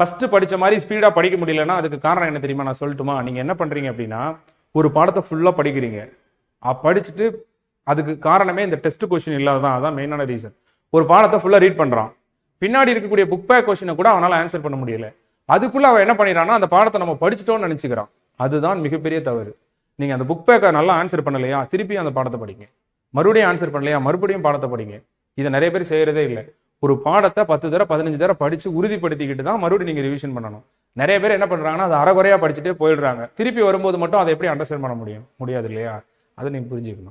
first படித்த மாதிரி ஸ்பீடாக படிக்க முடியலன்னா அதுக்கு காரணம் என்ன தெரியுமா நான் சொல்லட்டுமா நீங்கள் என்ன பண்ணுறீங்க அப்படின்னா ஒரு பாடத்தை ஃபுல்லாக படிக்கிறீங்க படிச்சுட்டு அதுக்கு காரணமே இந்த டெஸ்ட் கொஷின் இல்லாததான் அதான் மெயினான ரீசன் ஒரு பாடத்தை ஃபுல்லாக ரீட் பண்ணுறான் பின்னாடி இருக்கக்கூடிய புக் பேக் கொஷினை கூட அவனால் ஆன்சர் பண்ண முடியல அதுக்குள்ளே அவன் என்ன பண்ணிடறான்னா அந்த பாடத்தை நம்ம படிச்சிட்டோம்னு நினச்சிக்கிறான் அதுதான் மிகப்பெரிய தவறு நீங்கள் அந்த புக் பேக்கை நல்லா ஆன்சர் பண்ணலையா திருப்பியும் அந்த பாடத்தை படிங்க மறுபடியும் ஆன்சர் பண்ணலையா மறுபடியும் பாடத்தை படிங்க இதை நிறைய பேர் செய்கிறதே இல்லை ஒரு பாடத்தை பத்து தர பதினஞ்சு தடவை படித்து உறுதிப்படுத்திக்கிட்டு தான் மறுபடியும் நீங்கள் ரிவிஷன் பண்ணணும் நிறைய பேர் என்ன பண்ணுறாங்கன்னா அதை அறகுறையாக படிச்சுட்டே போயிடுறாங்க திருப்பி வரும்போது மட்டும் அதை எப்படி அண்டர்ஸ்டாண்ட் பண்ண முடியும் முடியாது இல்லையா அதை நீங்கள் புரிஞ்சுக்கணும்